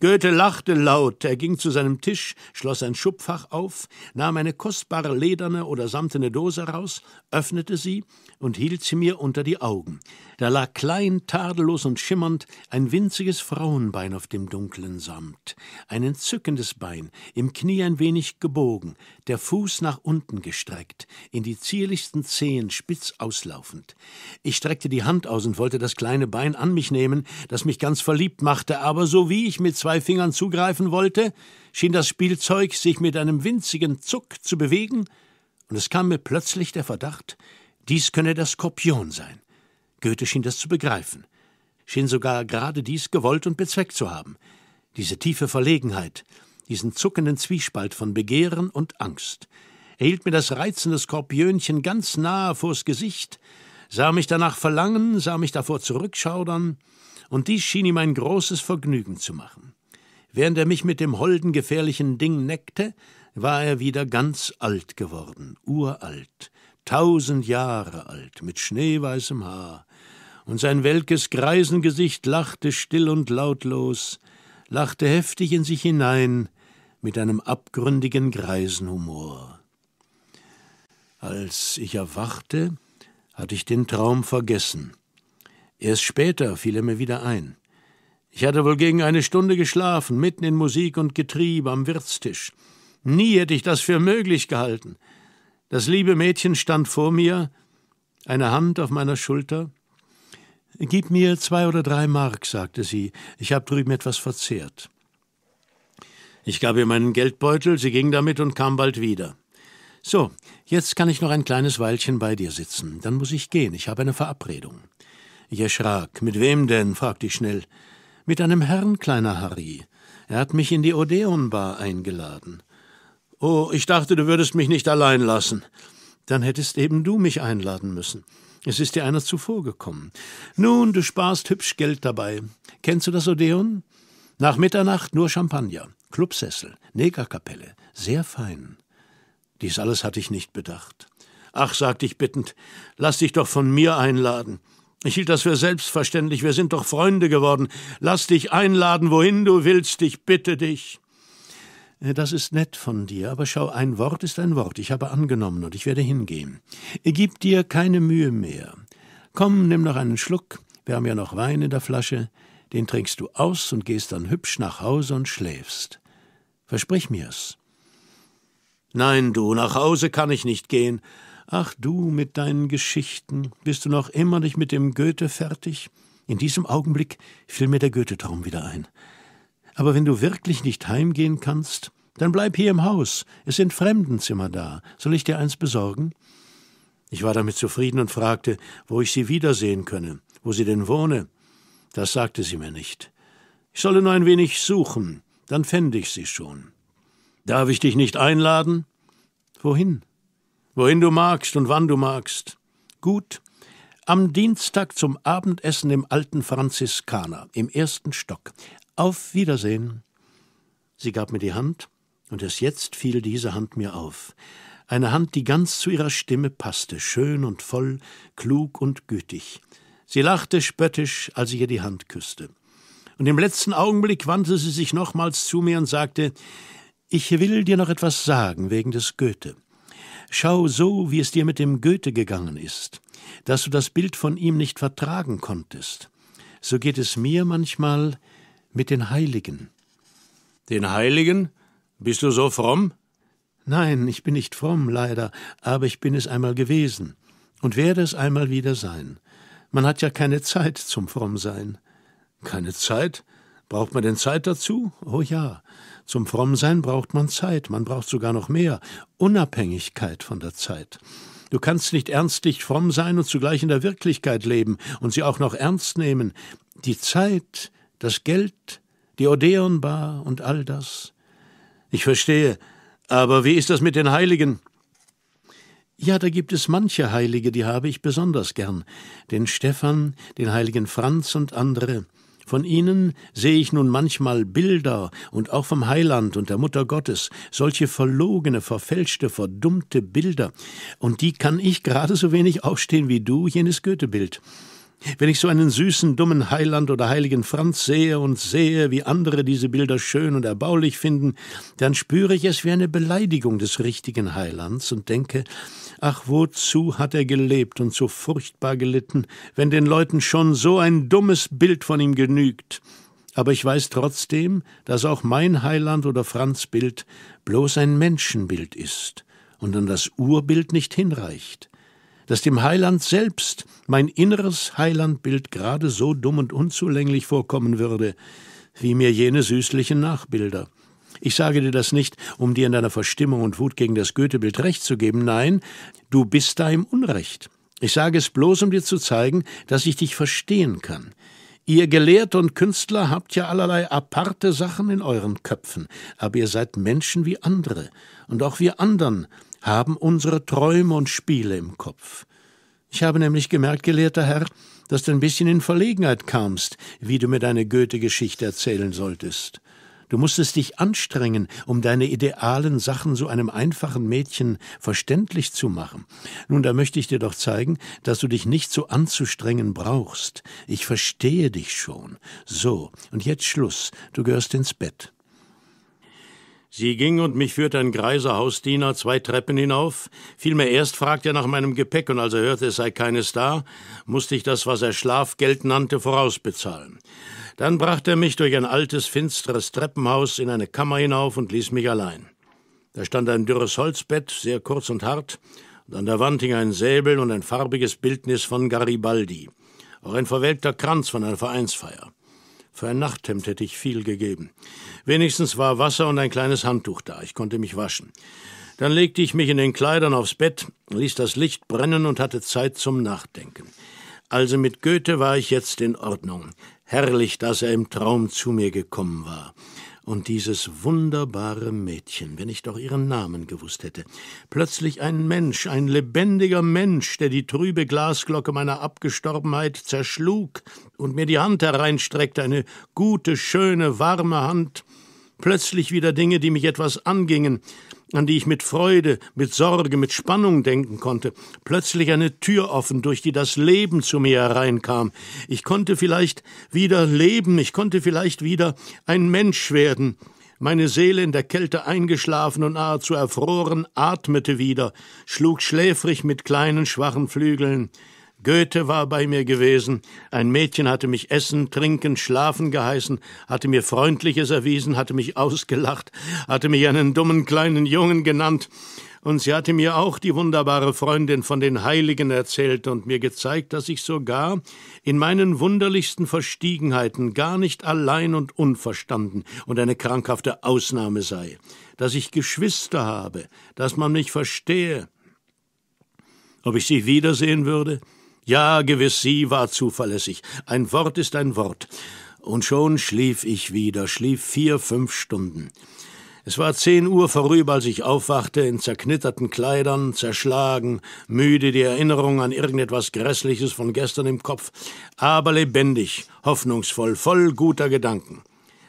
Goethe lachte laut, er ging zu seinem Tisch, schloss ein Schubfach auf, nahm eine kostbare lederne oder samtene Dose raus, öffnete sie und hielt sie mir unter die Augen. Da lag klein, tadellos und schimmernd ein winziges Frauenbein auf dem dunklen Samt, ein entzückendes Bein, im Knie ein wenig gebogen, der Fuß nach unten gestreckt, in die zierlichsten Zehen spitz auslaufend. Ich streckte die Hand aus und wollte das kleine Bein an mich nehmen, das mich ganz verliebt machte, aber so wie ich mit zwei Fingern zugreifen wollte, schien das Spielzeug sich mit einem winzigen Zuck zu bewegen, und es kam mir plötzlich der Verdacht, dies könne das Skorpion sein. Goethe schien das zu begreifen, schien sogar gerade dies gewollt und bezweckt zu haben, diese tiefe Verlegenheit, diesen zuckenden Zwiespalt von Begehren und Angst. Er hielt mir das reizende Skorpionchen ganz nahe vors Gesicht, sah mich danach verlangen, sah mich davor zurückschaudern, und dies schien ihm ein großes Vergnügen zu machen. Während er mich mit dem holden, gefährlichen Ding neckte, war er wieder ganz alt geworden, uralt, tausend Jahre alt, mit schneeweißem Haar, und sein welkes Greisengesicht lachte still und lautlos, lachte heftig in sich hinein mit einem abgründigen Greisenhumor. Als ich erwachte, hatte ich den Traum vergessen. Erst später fiel er mir wieder ein. Ich hatte wohl gegen eine Stunde geschlafen, mitten in Musik und Getriebe am Wirtstisch. Nie hätte ich das für möglich gehalten. Das liebe Mädchen stand vor mir, eine Hand auf meiner Schulter, Gib mir zwei oder drei Mark, sagte sie, ich habe drüben etwas verzehrt. Ich gab ihr meinen Geldbeutel, sie ging damit und kam bald wieder. So, jetzt kann ich noch ein kleines Weilchen bei dir sitzen, dann muss ich gehen, ich habe eine Verabredung. Ich erschrak. Mit wem denn? fragte ich schnell. Mit einem Herrn, kleiner Harry. Er hat mich in die Odeon-Bar eingeladen. Oh, ich dachte, du würdest mich nicht allein lassen. Dann hättest eben du mich einladen müssen. Es ist dir einer zuvorgekommen. Nun, du sparst hübsch Geld dabei. Kennst du das Odeon? Nach Mitternacht nur Champagner, Clubsessel, Negerkapelle, sehr fein. Dies alles hatte ich nicht bedacht. Ach, sagte ich bittend, lass dich doch von mir einladen. Ich hielt das für selbstverständlich, wir sind doch Freunde geworden. Lass dich einladen, wohin du willst, ich bitte dich. Äh, das ist nett von dir, aber schau, ein Wort ist ein Wort. Ich habe angenommen und ich werde hingehen. Äh, gib dir keine Mühe mehr. Komm, nimm noch einen Schluck. Wir haben ja noch Wein in der Flasche. Den trinkst du aus und gehst dann hübsch nach Hause und schläfst. Versprich mir's. Nein, du, nach Hause kann ich nicht gehen. Ach du mit deinen Geschichten, bist du noch immer nicht mit dem Goethe fertig? In diesem Augenblick fiel mir der Goethe-Traum wieder ein. Aber wenn du wirklich nicht heimgehen kannst, dann bleib hier im Haus. Es sind Fremdenzimmer da. Soll ich dir eins besorgen? Ich war damit zufrieden und fragte, wo ich sie wiedersehen könne, wo sie denn wohne. Das sagte sie mir nicht. Ich solle nur ein wenig suchen, dann fände ich sie schon. Darf ich dich nicht einladen? Wohin? Wohin du magst und wann du magst. Gut. Am Dienstag zum Abendessen im alten Franziskaner, im ersten Stock. Auf Wiedersehen. Sie gab mir die Hand, und erst jetzt fiel diese Hand mir auf. Eine Hand, die ganz zu ihrer Stimme passte, schön und voll, klug und gütig. Sie lachte spöttisch, als ich ihr die Hand küsste. Und im letzten Augenblick wandte sie sich nochmals zu mir und sagte, ich will dir noch etwas sagen wegen des Goethe. Schau so, wie es dir mit dem Goethe gegangen ist, dass du das Bild von ihm nicht vertragen konntest. So geht es mir manchmal, mit den Heiligen. Den Heiligen? Bist du so fromm? Nein, ich bin nicht fromm, leider, aber ich bin es einmal gewesen und werde es einmal wieder sein. Man hat ja keine Zeit zum Frommsein. Keine Zeit? Braucht man denn Zeit dazu? Oh ja. Zum Frommsein braucht man Zeit, man braucht sogar noch mehr. Unabhängigkeit von der Zeit. Du kannst nicht ernstlich fromm sein und zugleich in der Wirklichkeit leben und sie auch noch ernst nehmen. Die Zeit das Geld, die Odeonbar und all das. Ich verstehe, aber wie ist das mit den Heiligen? Ja, da gibt es manche Heilige, die habe ich besonders gern, den Stefan, den heiligen Franz und andere. Von ihnen sehe ich nun manchmal Bilder und auch vom Heiland und der Mutter Gottes, solche verlogene, verfälschte, verdummte Bilder, und die kann ich gerade so wenig aufstehen wie du jenes Goethebild. bild wenn ich so einen süßen, dummen Heiland oder heiligen Franz sehe und sehe, wie andere diese Bilder schön und erbaulich finden, dann spüre ich es wie eine Beleidigung des richtigen Heilands und denke, ach wozu hat er gelebt und so furchtbar gelitten, wenn den Leuten schon so ein dummes Bild von ihm genügt. Aber ich weiß trotzdem, dass auch mein Heiland oder Franz Bild bloß ein Menschenbild ist und an das Urbild nicht hinreicht dass dem Heiland selbst mein inneres Heilandbild gerade so dumm und unzulänglich vorkommen würde, wie mir jene süßlichen Nachbilder. Ich sage dir das nicht, um dir in deiner Verstimmung und Wut gegen das Goethebild recht zu geben, nein, du bist da im Unrecht. Ich sage es bloß, um dir zu zeigen, dass ich dich verstehen kann. Ihr Gelehrte und Künstler habt ja allerlei aparte Sachen in euren Köpfen, aber ihr seid Menschen wie andere, und auch wir anderen haben unsere Träume und Spiele im Kopf. Ich habe nämlich gemerkt, gelehrter Herr, dass du ein bisschen in Verlegenheit kamst, wie du mir deine Goethe-Geschichte erzählen solltest. Du musstest dich anstrengen, um deine idealen Sachen so einem einfachen Mädchen verständlich zu machen. Nun, da möchte ich dir doch zeigen, dass du dich nicht so anzustrengen brauchst. Ich verstehe dich schon. So, und jetzt Schluss. Du gehörst ins Bett. Sie ging und mich führte ein greiser Hausdiener zwei Treppen hinauf. Vielmehr erst fragte er nach meinem Gepäck und als er hörte, es sei keines da, musste ich das, was er Schlafgeld nannte, vorausbezahlen. Dann brachte er mich durch ein altes, finsteres Treppenhaus in eine Kammer hinauf und ließ mich allein. Da stand ein dürres Holzbett, sehr kurz und hart, und an der Wand hing ein Säbel und ein farbiges Bildnis von Garibaldi. Auch ein verwelkter Kranz von einer Vereinsfeier. Für ein Nachthemd hätte ich viel gegeben. Wenigstens war Wasser und ein kleines Handtuch da. Ich konnte mich waschen. Dann legte ich mich in den Kleidern aufs Bett, ließ das Licht brennen und hatte Zeit zum Nachdenken. Also mit Goethe war ich jetzt in Ordnung. Herrlich, dass er im Traum zu mir gekommen war und dieses wunderbare Mädchen, wenn ich doch ihren Namen gewusst hätte. Plötzlich ein Mensch, ein lebendiger Mensch, der die trübe Glasglocke meiner Abgestorbenheit zerschlug und mir die Hand hereinstreckte, eine gute, schöne, warme Hand. Plötzlich wieder Dinge, die mich etwas angingen, an die ich mit Freude, mit Sorge, mit Spannung denken konnte, plötzlich eine Tür offen, durch die das Leben zu mir hereinkam. Ich konnte vielleicht wieder leben, ich konnte vielleicht wieder ein Mensch werden. Meine Seele in der Kälte eingeschlafen und nahezu erfroren, atmete wieder, schlug schläfrig mit kleinen schwachen Flügeln. Goethe war bei mir gewesen, ein Mädchen hatte mich essen, trinken, schlafen geheißen, hatte mir Freundliches erwiesen, hatte mich [laughs] ausgelacht, hatte mich einen dummen kleinen Jungen genannt, und sie hatte mir auch die wunderbare Freundin von den Heiligen erzählt und mir gezeigt, dass ich sogar in meinen wunderlichsten Verstiegenheiten gar nicht allein und unverstanden und eine krankhafte Ausnahme sei, dass ich Geschwister habe, dass man mich verstehe. Ob ich sie wiedersehen würde, ja, gewiss, sie war zuverlässig. Ein Wort ist ein Wort. Und schon schlief ich wieder, schlief vier, fünf Stunden. Es war zehn Uhr vorüber, als ich aufwachte, in zerknitterten Kleidern, zerschlagen, müde, die Erinnerung an irgendetwas Grässliches von gestern im Kopf, aber lebendig, hoffnungsvoll, voll guter Gedanken.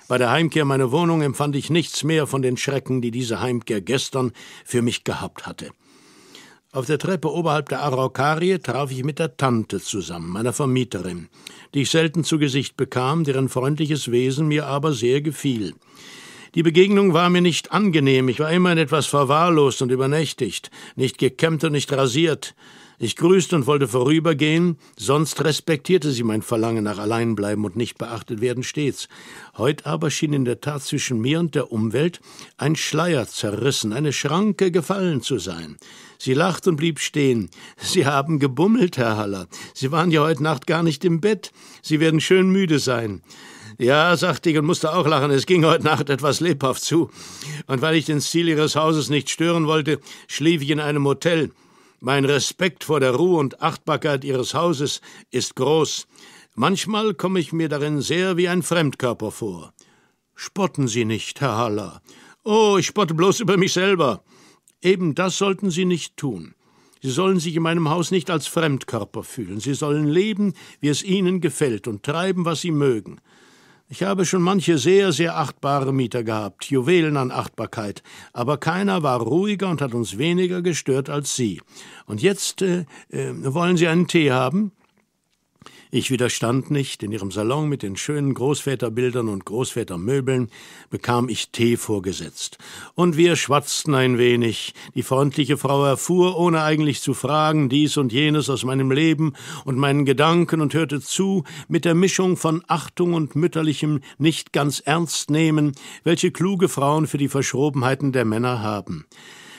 Bei der Heimkehr meiner Wohnung empfand ich nichts mehr von den Schrecken, die diese Heimkehr gestern für mich gehabt hatte. Auf der Treppe oberhalb der Araukarie traf ich mit der Tante zusammen, meiner Vermieterin, die ich selten zu Gesicht bekam, deren freundliches Wesen mir aber sehr gefiel. Die Begegnung war mir nicht angenehm, ich war immerhin etwas verwahrlost und übernächtigt, nicht gekämmt und nicht rasiert. Ich grüßte und wollte vorübergehen, sonst respektierte sie mein Verlangen nach Alleinbleiben und nicht beachtet werden stets. Heut aber schien in der Tat zwischen mir und der Umwelt ein Schleier zerrissen, eine Schranke gefallen zu sein. Sie lachte und blieb stehen. Sie haben gebummelt, Herr Haller. Sie waren ja heute Nacht gar nicht im Bett. Sie werden schön müde sein. Ja, sagte ich und musste auch lachen. Es ging heute Nacht etwas lebhaft zu. Und weil ich den Stil Ihres Hauses nicht stören wollte, schlief ich in einem Hotel. Mein Respekt vor der Ruhe und Achtbarkeit Ihres Hauses ist groß. Manchmal komme ich mir darin sehr wie ein Fremdkörper vor. Spotten Sie nicht, Herr Haller. Oh, ich spotte bloß über mich selber. Eben das sollten Sie nicht tun. Sie sollen sich in meinem Haus nicht als Fremdkörper fühlen. Sie sollen leben, wie es Ihnen gefällt, und treiben, was Sie mögen. Ich habe schon manche sehr, sehr achtbare Mieter gehabt, Juwelen an Achtbarkeit, aber keiner war ruhiger und hat uns weniger gestört als Sie. Und jetzt äh, äh, wollen Sie einen Tee haben? Ich widerstand nicht, in ihrem Salon mit den schönen Großväterbildern und Großvätermöbeln bekam ich Tee vorgesetzt. Und wir schwatzten ein wenig. Die freundliche Frau erfuhr, ohne eigentlich zu fragen, dies und jenes aus meinem Leben und meinen Gedanken und hörte zu, mit der Mischung von Achtung und mütterlichem nicht ganz ernst nehmen, welche kluge Frauen für die Verschrobenheiten der Männer haben.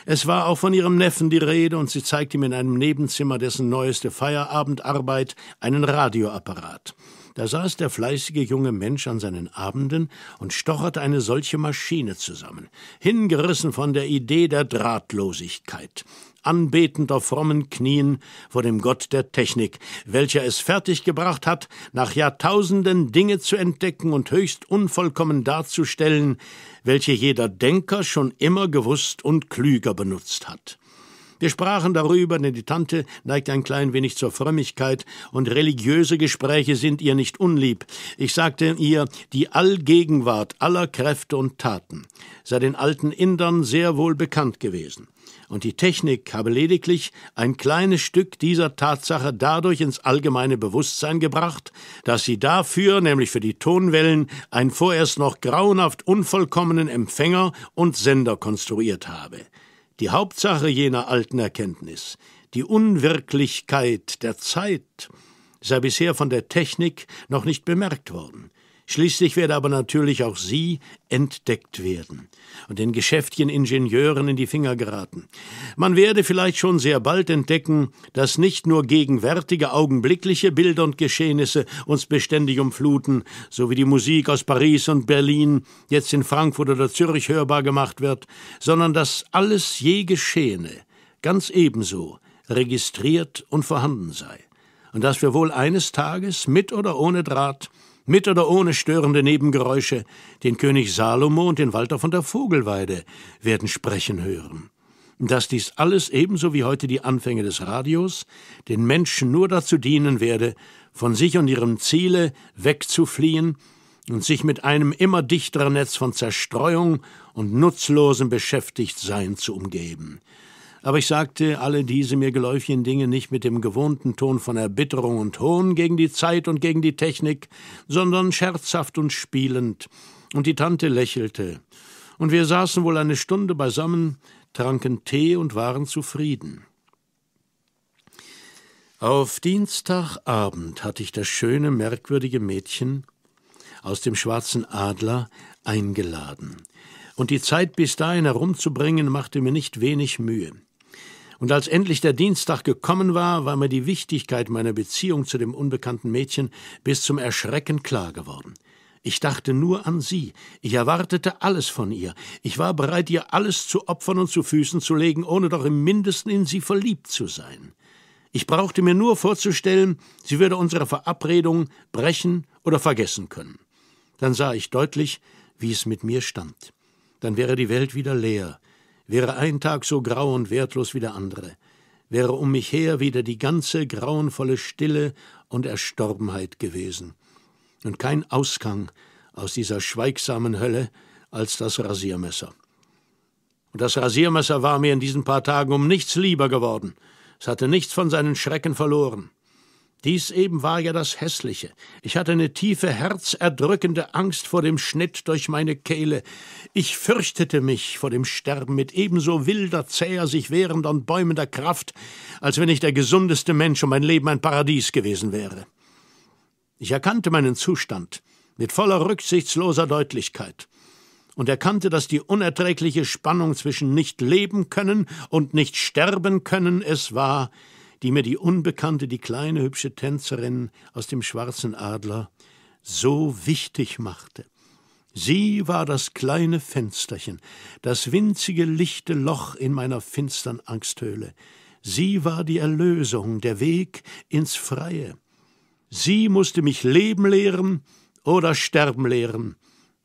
Es war auch von ihrem Neffen die Rede und sie zeigte ihm in einem Nebenzimmer dessen neueste Feierabendarbeit einen Radioapparat. Da saß der fleißige junge Mensch an seinen Abenden und stocherte eine solche Maschine zusammen, hingerissen von der Idee der Drahtlosigkeit, anbetend auf frommen Knien vor dem Gott der Technik, welcher es fertiggebracht hat, nach Jahrtausenden Dinge zu entdecken und höchst unvollkommen darzustellen, welche jeder Denker schon immer gewusst und klüger benutzt hat. Wir sprachen darüber, denn die Tante neigt ein klein wenig zur Frömmigkeit und religiöse Gespräche sind ihr nicht unlieb. Ich sagte ihr die Allgegenwart aller Kräfte und Taten sei den alten Indern sehr wohl bekannt gewesen. Und die Technik habe lediglich ein kleines Stück dieser Tatsache dadurch ins allgemeine Bewusstsein gebracht, dass sie dafür, nämlich für die Tonwellen, einen vorerst noch grauenhaft unvollkommenen Empfänger und Sender konstruiert habe. Die Hauptsache jener alten Erkenntnis, die Unwirklichkeit der Zeit, sei bisher von der Technik noch nicht bemerkt worden. Schließlich werde aber natürlich auch sie entdeckt werden und den Geschäftchen Ingenieuren in die Finger geraten. Man werde vielleicht schon sehr bald entdecken, dass nicht nur gegenwärtige augenblickliche Bilder und Geschehnisse uns beständig umfluten, so wie die Musik aus Paris und Berlin jetzt in Frankfurt oder Zürich hörbar gemacht wird, sondern dass alles je Geschehene ganz ebenso registriert und vorhanden sei und dass wir wohl eines Tages mit oder ohne Draht mit oder ohne störende Nebengeräusche, den König Salomo und den Walter von der Vogelweide werden sprechen hören. Dass dies alles ebenso wie heute die Anfänge des Radios den Menschen nur dazu dienen werde, von sich und ihrem Ziele wegzufliehen und sich mit einem immer dichteren Netz von Zerstreuung und Nutzlosem beschäftigt sein zu umgeben aber ich sagte alle diese mir geläufigen Dinge nicht mit dem gewohnten Ton von Erbitterung und Hohn gegen die Zeit und gegen die Technik, sondern scherzhaft und spielend, und die Tante lächelte. Und wir saßen wohl eine Stunde beisammen, tranken Tee und waren zufrieden. Auf Dienstagabend hatte ich das schöne, merkwürdige Mädchen aus dem schwarzen Adler eingeladen. Und die Zeit bis dahin herumzubringen machte mir nicht wenig Mühe. Und als endlich der Dienstag gekommen war, war mir die Wichtigkeit meiner Beziehung zu dem unbekannten Mädchen bis zum Erschrecken klar geworden. Ich dachte nur an sie, ich erwartete alles von ihr, ich war bereit, ihr alles zu opfern und zu Füßen zu legen, ohne doch im mindesten in sie verliebt zu sein. Ich brauchte mir nur vorzustellen, sie würde unsere Verabredung brechen oder vergessen können. Dann sah ich deutlich, wie es mit mir stand. Dann wäre die Welt wieder leer, wäre ein Tag so grau und wertlos wie der andere, wäre um mich her wieder die ganze grauenvolle Stille und Erstorbenheit gewesen, und kein Ausgang aus dieser schweigsamen Hölle als das Rasiermesser. Und das Rasiermesser war mir in diesen paar Tagen um nichts lieber geworden, es hatte nichts von seinen Schrecken verloren. Dies eben war ja das Hässliche. Ich hatte eine tiefe, herzerdrückende Angst vor dem Schnitt durch meine Kehle. Ich fürchtete mich vor dem Sterben mit ebenso wilder, zäher, sich wehrender und bäumender Kraft, als wenn ich der gesundeste Mensch und mein Leben ein Paradies gewesen wäre. Ich erkannte meinen Zustand mit voller rücksichtsloser Deutlichkeit und erkannte, dass die unerträgliche Spannung zwischen nicht leben können und nicht sterben können es war, die mir die Unbekannte, die kleine hübsche Tänzerin aus dem schwarzen Adler, so wichtig machte. Sie war das kleine Fensterchen, das winzige lichte Loch in meiner finstern Angsthöhle. Sie war die Erlösung, der Weg ins Freie. Sie musste mich leben lehren oder sterben lehren.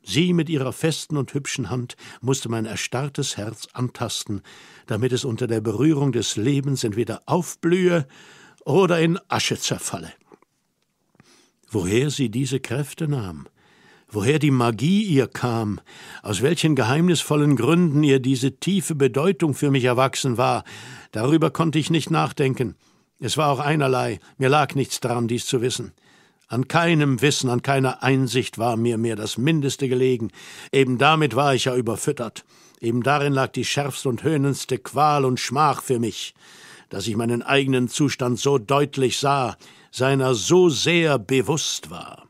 Sie mit ihrer festen und hübschen Hand musste mein erstarrtes Herz antasten, damit es unter der Berührung des Lebens entweder aufblühe oder in Asche zerfalle. Woher sie diese Kräfte nahm, woher die Magie ihr kam, aus welchen geheimnisvollen Gründen ihr diese tiefe Bedeutung für mich erwachsen war, darüber konnte ich nicht nachdenken. Es war auch einerlei, mir lag nichts daran, dies zu wissen. An keinem Wissen, an keiner Einsicht war mir mehr das Mindeste gelegen. Eben damit war ich ja überfüttert. Eben darin lag die schärfste und höhnendste Qual und Schmach für mich, dass ich meinen eigenen Zustand so deutlich sah, seiner so sehr bewusst war.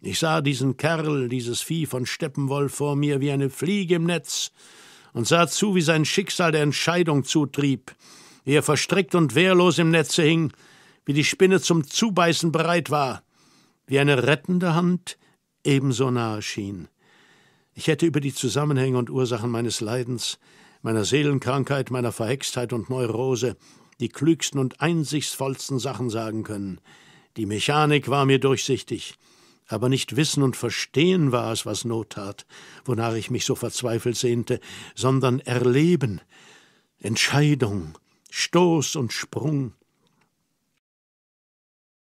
Ich sah diesen Kerl, dieses Vieh von Steppenwolf vor mir wie eine Fliege im Netz und sah zu, wie sein Schicksal der Entscheidung zutrieb, wie er verstrickt und wehrlos im Netze hing, wie die Spinne zum Zubeißen bereit war, wie eine rettende Hand ebenso nahe schien. Ich hätte über die Zusammenhänge und Ursachen meines Leidens, meiner Seelenkrankheit, meiner Verhextheit und Neurose die klügsten und einsichtsvollsten Sachen sagen können. Die Mechanik war mir durchsichtig, aber nicht Wissen und Verstehen war es, was Not tat, wonach ich mich so verzweifelt sehnte, sondern Erleben, Entscheidung, Stoß und Sprung,